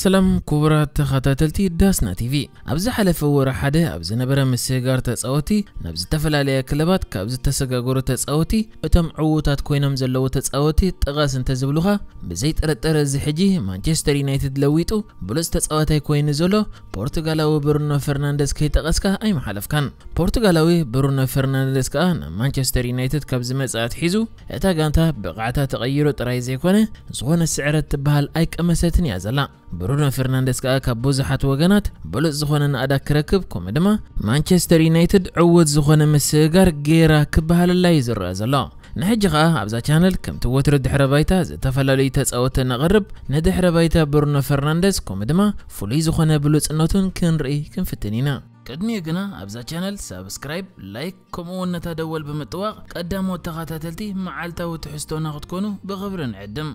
ሰላም ክቡራት ተኸታተልቲ ዳስና ቲቪ ኣብ ዝሓለፈ ወር ሓደ ኣብ ዝነበረ ምስጋር ተፃወቲ ናብ ዝተፈላለየ ክለባት ካብ ዝተሰጋገሩ ተፃወቲ እቶም ዕዉታት ኮይኖም ዘለዉ ተፃወቲ ጥቀስ እንተዝብሉኻ ብዘይጠረጠረ እዚ ሕጂ ማንቸስተር ዩናይትድ ለዊጡ ብሉፅ ተፃዋታይ ኮይኑ ዘሎ ፖርቱጋላዊ ብሩኖ ፈርናንደስ ከይጠቐስካ ኣይመሓለፍካን ፖርቱጋላዊ ብሩኖ ፈርናንደስ ከዓ ናብ ማንቸስተር ዩናይትድ ካብ ዝመፅኣት ሒዙ እታ ጋንታ ብቕዓታ ተቐይሩ ጥራይ ዘይኮነ ዝኾነ ስዕረት ትበሃል ኣይቀመሰትን እያ ዘላ ብሩኖ ፈርናንደስ ከዓ ካብ ብዙሓት ወገናት ብሉፅ ዝኾነ ንኣዳ ክረክብ ከምኡ ድማ ማንቸስተር ዩናይትድ ዕወት ዝኾነ ምስጋር ጌራ ክበሃለላ እዩ ዝረአ ዘሎ ንሕጂ ከዓ ኣብዛ ቻነል ከምቲ ወትሪ ድሕረ ባይታ ዝተፈላለዩ ተፃወተ ነቐርብ ንድሕረ ባይታ ብሩኖ ፈርናንደስ ከምኡ ድማ ፍሉይ ዝኾነ ብሉፅነቱን ክንርኢ ክንፍትን ኢና ቅድሚኡ ግና ኣብዛ ቻነል ሳብስክራይብ ላይክ ከምኡውን ነታ ደወል ብምጥዋቕ ቀዳሞት ተኸታተልቲ መዓልታዊ ትሕዝቶና ክትኮኑ ብኽብሪ ንዕድም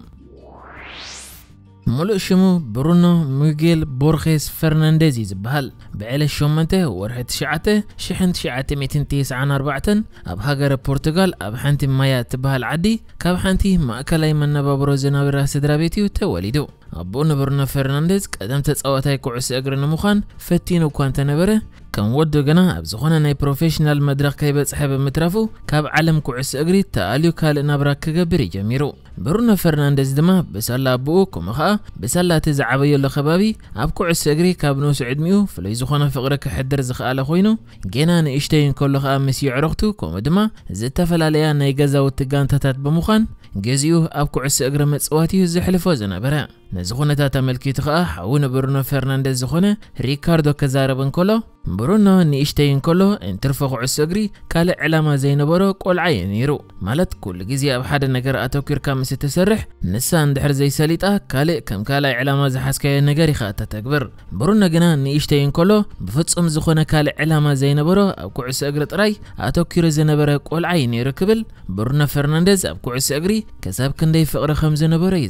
ሙሉእ ሽሙ ብሩኖ ሚጌል ቦርኬስ ፈርናንደዝ እዩ ዝበሃል ብዕለ 8 ወርሒ 9 1994 ኣብ ሃገረ ፖርቱጋል ኣብ ሓንቲ ማያ ትበሃል ዓዲ ካብ ሓንቲ ማእከላይ መነባብሮ ዝነበራ ስድራ ቤት እዩ ተወሊዱ أبونا نبرنا فرنانديز قدم تصاواتاي كعس اغر مخان فتينو كوانتا نبره كان ودو غنا ابزخونا ناي بروفيشنال مدرخ كاي بصحاب مترافو كاب عالم كعس اغري تاليو كال نبرا كغبري جميرو برونا فرنانديز دما بسالا ابو كومخا بسالا تزعبيو لو خبابي اب كعس اغري كاب نو سعدميو فلي زخونا فقره كحدر زخ على خوينو غينا نيشتين كل خا مسي عرختو كوم دما زتفلاليا ناي غزا وتغان تاتات بمخان غزيو اب كعس اغري مصواتيو زحلفو زنبره نزخونه تاتا ملکیت خواه حوون برونو فرناندز زخونه ریکاردو کزاره بن کلو برونو نیشتهین کلو انترفخو عسوگری کال علامه زینو برو کل عینی رو مالت کل گیزی اب حد نگر اتو کر کامسی تسرح نسان دحر زی سالیتا کال کم کال علامه زحسکای نگری خواه تتاکبر برونو گنا نیشتهین کلو بفتس ام زخونه کال علامه زینو برو اب کو عسوگرت رای اتو کر زینو برو کل عینی رو کبل برونو فرناندز اب کو عسوگری کساب کنده فقر خمزینو برو ی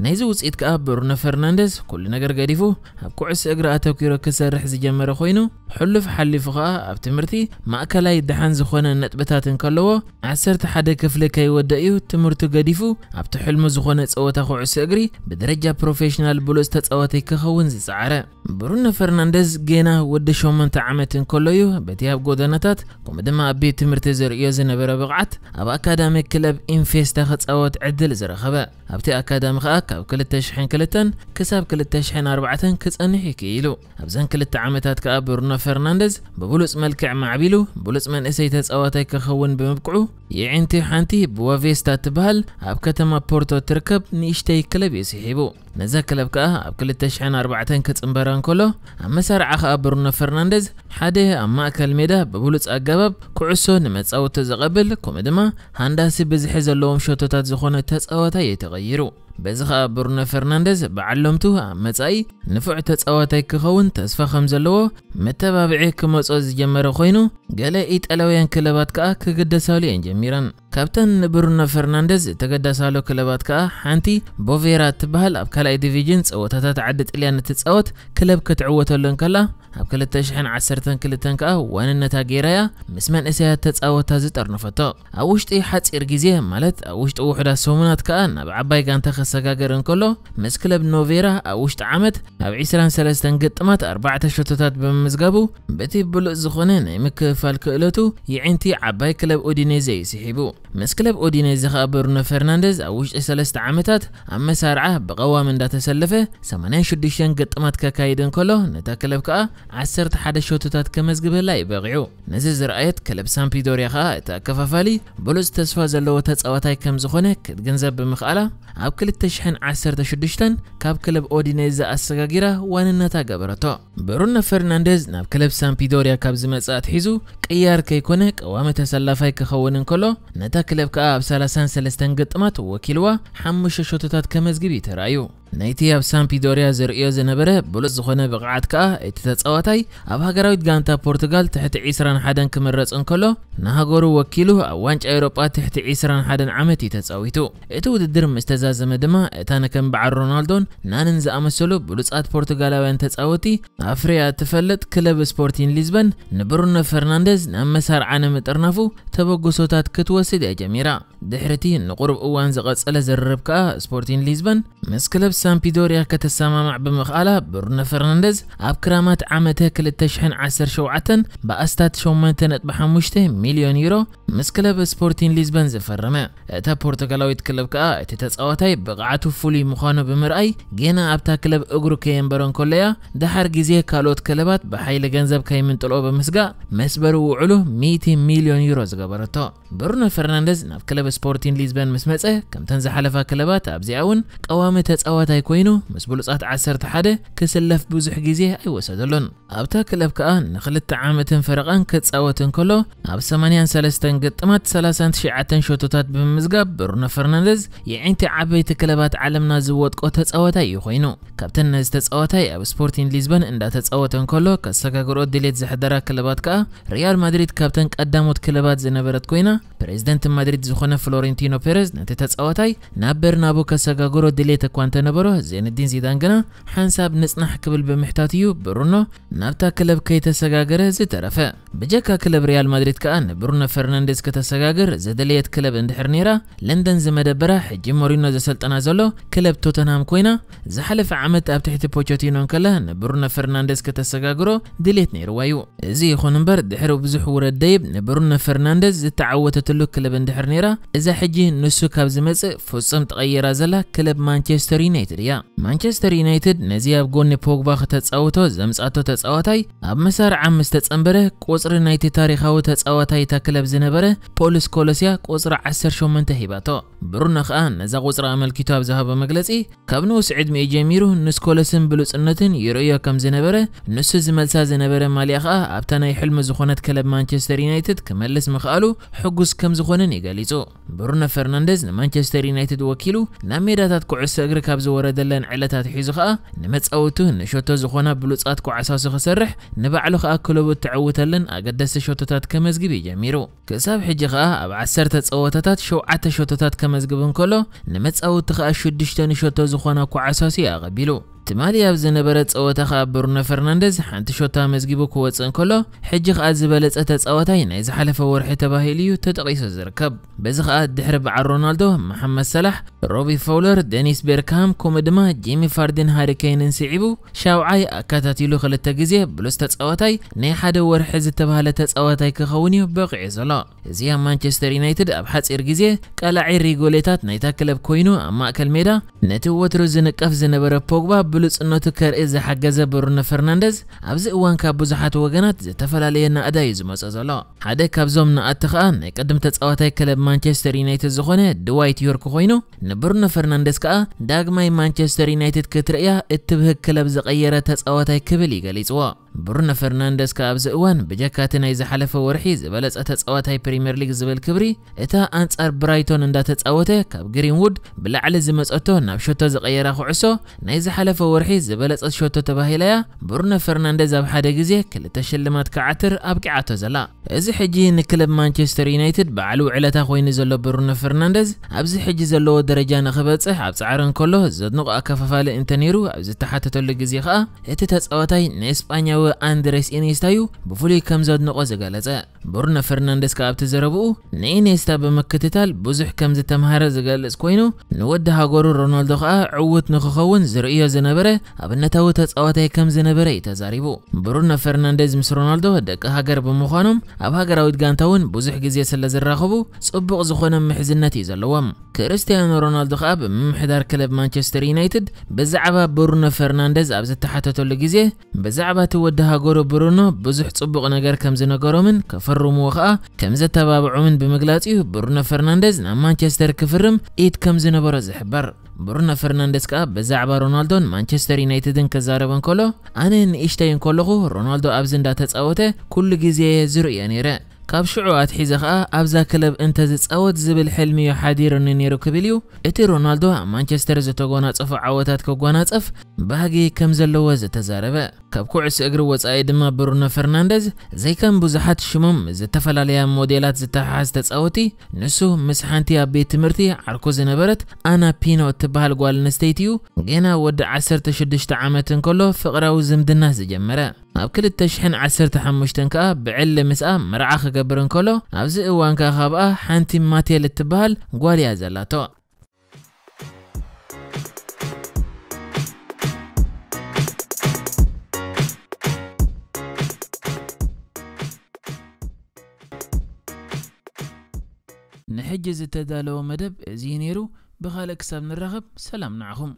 نیز وقت ایت ከዓ ብሩኖ ፈርናንደዝ ኩሉ ነገር ገዲፉ ኣብ ኩዕሶ እግሪ ኣተው ኪሮ ክሰርሕ ዝጀመረ ኮይኑ ሕሉፍ ሓሊፉ ከዓ ኣብ ትምህርቲ ማእከላይ ድሓን ዝኾነ ነጥብታትን ከለዎ 11 ክፍሊ ከይወደእ እዩ ትምህርቱ ገዲፉ ኣብቲ ሕልሙ ዝኾነ ፀወታ ኩዕሶ እግሪ ብደረጃ ፕሮፌሽናል ብሎ ዝተፃወተይ ክኸውን ዝፀዓረ ብሩኖ ፈርናንደዝ ጌና ወዲ 8 ዓመት እንከሎ እዩ በቲ ኣብ ጎደናታት ከምኡ ድማ ኣብ ቤት ትምህርቲ ዘርእዮ ዝነበረ ብቕዓት ኣብ ኣካዳሚ ክለብ ኢንፌስታ ክፃወት ዕድል ዝረኸበ ኣብቲ ኣካዳሚ ከዓ ካብ 2 شحن كلتن كساب كلتا شحن اربعتن كسانحي كيلو ابزن كلتا عامتات كاب برونو فرنانديز ببولس ملكع معبيلو بولس من اسي تسواتي كخون بمبقعو يعنتي حانتي بوافيستا تبهل اب كتما بورتو تركب نيشتي كلبي سيحيبو نزاكل ابكا ابكل التشحن اربعتين كتس امبران كله امسار عخ ابرونا فرناندز حاده اما اكل ميدا ببولوز اقباب كعسو نمتس او تزقبل كومدما هانداسي بزحز اللوم شوتو تزخونة تس اواتا يتغيرو بزخ ابرونا فرناندز بعلمتو امتس اي نفع تس اواتا يكخون تس فخم زلوو متبابعي كموز اوز جمرو خوينو غالا ايت الويان كلباتكا كقدسولي انجميران ካብተን ብሩኖ ፈርናንደዝ ተገዳሳሎ ክለባት ከዓ ሓንቲ ቦቬራ እትበሃል ኣብ ካልኣይ ዲቪዥን ፀወታታት ዓዲ ጥልያ ንትፃወት ክለብ ክትዕወተሎን ከላ ኣብ 2012 ከዓ ዋንነታ ገይራያ ምስ መንእሰያት ተፃወታ ዝጠርነፈቶ ኣብ ውሽጢ ሓፂር ግዜ ማለት ኣብ ውሽጢ ውሕዳት ሰሙናት ከዓ ናብ ዓባይ ጋንታ ከሰጋገር እንከሎ ምስ ክለብ ኖቬራ ኣብ ውሽጢ ዓመት ኣብ 23 ግጥማት 4 ሸቶታት ብምምዝጋቡ በቲ ብሉእ ዝኾነ ናይ ምክፋል ክእለቱ ይዕንቲ ዓባይ ክለብ ኦዲኔዜ ይስሒቡ ምስ ክለብ ኦዲነ ዝኸበሩነ ፈርናንደዝ ኣብ ውሽጢ ሰለስተ ዓመታት ኣብ መሳርዓ ብቐዋሚ እንዳተሰለፈ 86 ግጥማት ከካይድ እንከሎ ነታ ክለብ ከዓ 11 ሸቶታት ከመዝግበላ ይበቂዑ ነዚ ዝረኣየት ክለብ ሳምፒዶርያ ከዓ እቲ ኣከፋፋሊ ብሉፅ ተስፋ ዘለዎ ተፃዋታይ ከም ዝኾነ ክትግንዘብ ብምኽኣላ ኣብ 2016 ካብ ክለብ ኦዲኔዝ ኣሰጋጊራ ዋንነታ ገበረቶ ብሩነ ፈርናንደዝ ናብ ክለብ ሳምፒዶርያ ካብ ዝመፅእ ኣትሒዙ ቅያር ከይኮነ ቀዋሚ ተሰላፋይ ክኸውን እንከሎ ነታ ክለብ ከዓ ኣብ 30 ሰለስተን ግጥማት ወኪልዋ ሓሙሽተ ሸቶታት ከመዝግብ ተራእዩ ናይቲ ኣብ ሳምፒዶርያ ዘርእዮ ዝነበረ ብሉፅ ዝኾነ ብቕዓት ከዓ እቲ ተፃዋታይ ኣብ ሃገራዊት ጋንታ ፖርቱጋል ትሕቲ 21 ክምረፅ እንከሎ ንሃገሩ ወኪሉ ኣብ ዋንጫ ኤውሮጳ ትሕቲ 21 ዓመት እዩ ተፃዊቱ እቲ ውድድር ምስ ተዛዘመ ድማ እታ ንከም በዓል ሮናልዶን ናንን ዝኣመሰሉ ብሉፃት ፖርቱጋላውያን ተፃወቲ ኣፍርያ እትፈልጥ ክለብ ስፖርቲን ሊዝበን ንብሩኖ ፈርናንደዝ ናብ መሳርዓ ንምጥርናፉ ተበግሶታት ክትወስድ እያ ጀሚራ ድሕርቲ ንቁርብ እዋን ዝቐፀለ ዝርርብ ከዓ ስፖርቲን ሊዝበን ምስ ክለብ ሳምፒዶርያ ከተሰማማዕ ብምኽኣላ ብሩነ ፈርናንደዝ ኣብ ክራማት ዓመተ 2017 ብኣስታት 8.5 ሚልዮን ዩሮ ምስ ክለብ ስፖርቲን ሊዝበን ዝፈረመ እታ ፖርቱጋላዊት ክለብ ከዓ እቲ ተፃዋታይ ብቕዓቱ ፍሉይ ምዃኑ ብምርኣይ ጌና ኣብታ ክለብ እግሩ ከየንበሮ እንከለያ ድሓር ግዜ ካልኦት ክለባት ብሓይሊ ገንዘብ ከይምንጥልኦ ብምስጋእ መስበሩ ውዕሉ 100 ሚልዮን ዩሮ ዝገበረቶ ብሩኖ ፈርናንደዝ ናብ ክለብ ስፖርቲን ሊዝበን ምስ መፀ ከምተን ዝሓለፋ ክለባት ኣብዚኣ እውን ቀዋሚ ተፃዋቲ ተፃዋታይ ኮይኑ ምስ ብሉጻት 11 ክስለፍ ብዙሕ ግዜ ኣይወሰደሉን ኣብታ ክለብ ከኣ ንኽልተ ዓመትን ፈረቓን ክፃወት እንከሎ ኣብ 83 ግጥማት 39 ሸቶታት ብምምዝጋብ ብሩኖ ፈርናንደዝ የዒንቲ ዓበይቲ ክለባት ዓለምና ዝወጥቆ ተፃወታይ እዩ ኮይኑ ካብተን ነዚ ተፃወታይ ኣብ ስፖርቲንግ ሊዝበን እንዳተጻወተ እንከሎ ከሰጋግሮ ድሌት ዘሕደራ ክለባት ከኣ ሪያል ማድሪድ ካብተን ቀዳሞት ክለባት ዝነበረት ኮይና ፕሬዚደንት ማድሪድ ዝኾነ ፍሎሬንቲኖ ፔረዝ ነቲ ተፃወታይ ናብ በርናቦ ከሰጋግሮ ድሌት እኳ እንተነበ ዝነበሮ ዘይነዲን ዚዳን ግና ሓንሳብ ንጽናሕ ክብል ብምሕታት እዩ ብሩኖ ናብታ ክለብ ከይተሰጋገረ ዝተረፈ ብጀካ ክለብ ሪያል ማድሪድ ከዓ ንብሩኖ ፈርናንዴዝ ከተሰጋግር ዘደለየት ክለብ እንድሕር ነይራ ለንደን ዝመደበራ ሕጂ ሞሪኖ ዘሰልጠና ዘሎ ክለብ ቶተንሃም ኮይና ዝሓለፈ ዓመት ኣብ ትሕቲ ፖቸቲኖ ከላ ንብሩኖ ፈርናንዴዝ ከተሰጋግሮ ድሌት ነይርዋ እዩ እዚ ይኹን እምበር ድሕሪ ብዙሕ ውረድ ደይብ ንብሩኖ ፈርናንደዝ ዝተዓወተትሉ ክለብ እንድሕር ነይራ እዛ ሕጂ ንሱ ካብ ዝመፅእ ፍጹም ተቐይራ ዘላ ክለብ ማንቸስተር ዩናይትድ ዩናይትድ እያ ማንቸስተር ዩናይትድ ነዚ ኣብ ጎኒ ፖግባ ክተፃውቶ ዘምፃቶ ተፃዋታይ ኣብ መሳር ዓም ተፀንበረ ቁፅሪ ናይቲ ታሪካዊ ተፃዋታይ እታ ክለብ ዝነበረ ፖሊስ ኮሎስያ ቁፅሪ 18 ሂባቶ ብሩና ከዓ ነዛ ቁፅሪ ኣመልኪቱ ኣብ ዝሃቦ መግለፂ ካብ ንኡስ ዕድሚኡ ጀሚሩ ኮሎስን ብሉፅነትን ይርእዮ ከም ዝነበረ ንሱ ዝመልሳ ዝነበረ ማልያ ከዓ ኣብታ ናይ ሕልሚ ዝኾነት ክለብ ማንቸስተር ዩናይትድ ክመልስ ምኽኣሉ ሕጉስ ከም ዝኾነን ይገሊጹ ብሩኖ ፈርናንደዝ ንማንቸስተር ዩናይትድ ወኪሉ ናብ ሜዳታት ኩዕሶ እግሪ ካብ ዝወ ዝወረደለን ዕለታት ሒዙ ከዓ ንመፃወቱ ንሸቶ ዝኾና ብሉፃት ኩዓሳሱ ክሰርሕ ንባዕሉ ከዓ ክለቦት ትዕውተለን ኣገደስቲ ሸቶታት ከመዝግብ እዩ ጀሚሩ ክሳብ ሕጂ ከዓ ኣብ 10 ፀወታታት 7 ሸቶታት ከመዝግብ እንከሎ ንመፃወቲ ከዓ 6 ንሸቶ ዝኾና ኩዓሳሲ ኣቐቢሉ ትማሊ ኣብ ዝነበረ ፀወታ ከዓ ብሩኖ ፈርናንደዝ ሓንቲ ሾታ መዝጊቡ ክወፅእ እንከሎ ሕጂ ከዓ ዝበለፀ ተፃወታይ ናይ ዝሓለፈ ወርሒ ተባሂሉ እዩ ተጠቂሱ ዝርከብ በዚ ከዓ ድሕሪ በዓል ሮናልዶ መሓመድ ሰላሕ ሮቢ ፎውለር ደኒስ ቤርካም ከምኡ ድማ ጂሚ ፋርዲን ሃሪኬይንን ስዒቡ ሻብዓይ ኣከታቲሉ ክልተ ግዜ ብሉስ ተፃወታይ ናይ ሓደ ወርሒ ዝተባሃለ ተፃወታይ ክኸውን እዩ በቂዑ ዘሎ እዚ ኣብ ማንቸስተር ዩናይትድ ኣብ ሓፂር ግዜ ቃላዒ ሪጎሌታት ናይታ ክለብ ኮይኑ ኣብ ማእከል ሜዳ نتو وترو زنقف زنبره بوغبا بلصنوت كرئ زحجزه برونا فرنانديز ابز اوان كاب بزحات وغنات زتفلالينا اداي زمصصلا حدا كابزوم ناتخان قدم تጻዋታይ ክለብ ማንቸስተር ዩናይትድ ዝኾነ ድዋይት ዮርክ ኮይኑ ንብሩኖ ፈርናንደስ ከዓ ዳግማይ ማንቸስተር ዩናይትድ ክትርእያ እትብህግ ክለብ ዝቐየረ ተጻዋታይ ክብል ይገሊጽዎ برونو فرناندز كابز اوان بجا حلفة ورحي حلف ورحيز بلس هاي بريمير ليك زبال كبري إتا أنصار برايتون اندا تساواته كاب جرين وود بلا على زمس أتون ناب شوتو زقيرا خعسو نايز حلف ورحيز بلس أتشوتو تباهيليا برونو فرناندز أب حدا قزيه كل تشلمات كعتر أب كعاتو زلا ازي حجي إن كلب مانشستر يونايتد بعلو علتا خوين زلو برونو فرناندز أبز حجي زلو درجان نخبت صح أب سعرن كله زد نقا كففال انتنيرو أبز تحتتو لجزيه خا إتا تساواتاي نسبانيا ዝነበረ ኣንድሬስ ኢኔስታ እዩ ብፍሉይ ከም ዘድንቆ ዝገለጸ ብሩኖ ፈርናንደስ ካብ ተዘረብኡ ንኢኔስታ ብምክትታል ብዙሕ ከም ዝተምሃረ ዝገልጽ ኮይኑ ንወዲ ሃገሩ ሮናልዶ ከዓ ዕውት ንክኸውን ዝርእዮ ዝነበረ ኣብነታዊ ተፃዋታይ ከም ዝነበረ እዩ ተዛሪቡ ብሩኖ ፈርናንደዝ ምስ ሮናልዶ ደቂ ሃገር ብምዃኖም ኣብ ሃገራዊት ጋንታ እውን ብዙሕ ግዜ ስለ ዝራኸቡ ጽቡቕ ዝኾነ ምሕዝነት እዩ ዘለዎም ክርስቲያኖ ሮናልዶ ከዓ ብምምሕዳር ክለብ ማንቸስተር ዩናይትድ ብዛዕባ ብሩኖ ፈርናንደዝ ኣብ ዝተሓተተሉ ግዜ ብዛዕባ እቲ ወዲ ዝወዳሃገሩ ብሩኖ ብዙሕ ጽቡቕ ነገር ከም ዝነገሮምን ከፈርምዎ ኸኣ ከም ዘተባብዑምን ብምግላጽ እዩ ብሩኖ ፈርናንደዝ ናብ ማንቸስተር ክፍርም ኢድ ከም ዝነበሮ ዝሕበር ብሩኖ ፈርናንደስ ከዓ ብዛዕባ ሮናልዶን ማንቸስተር ዩናይትድን ክዛረብ እንከሎ ኣነ ንእሽተይ እንከለኹ ሮናልዶ ኣብዚ እንዳተጻወተ ኩሉ ግዜ ዝርእዮ ነይረ ካብ ሽዑኣት ሒዘ ኸኣ ኣብዛ ክለብ እንተዝፃወት ዝብል ሕልሚ ዮ ሓዲሩ ንነይሩ ክብል እዩ እቲ ሮናልዶ ኣብ ማንቸስተር ዝተጎናፀፉ ዓወታት ክጎናፀፍ ባህጊ ከም ዘለዎ ዝተዛረበ ካብ ኩዕሲ እግሪ ወፃኢ ድማ ብሩኖ ፈርናንደዝ ዘይከም ብዙሓት ሽሞም ዝተፈላለያ ሞዴላት ዝተሓሓዝ ተፃወቲ ንሱ ምስ ሓንቲ ኣብ ቤት ትምህርቲ ዓርኮ ዝነበረት ኣና ፒኖ እትበሃል ጓል ኣንስተይቲ እዩ ገና ወዲ 16 ዓመት እንከሎ ፍቕራዊ ዝምድና ዝጀመረ ኣብ ክልተ ሽሕን ዓሰርተ ሓሙሽተን ከዓ ብዕሊ ምስኣ መርዓ ክገብር እንከሎ ኣብዚ እዋን ከዓ ካብኣ ሓንቲ ማቴል እትበሃል ጓል እያ ዘላቶ ንሕጂ ዝተዳለወ መደብ እዚ ነይሩ ብኻልእ ክሳብ ንራኸብ ሰላም ንዓኹም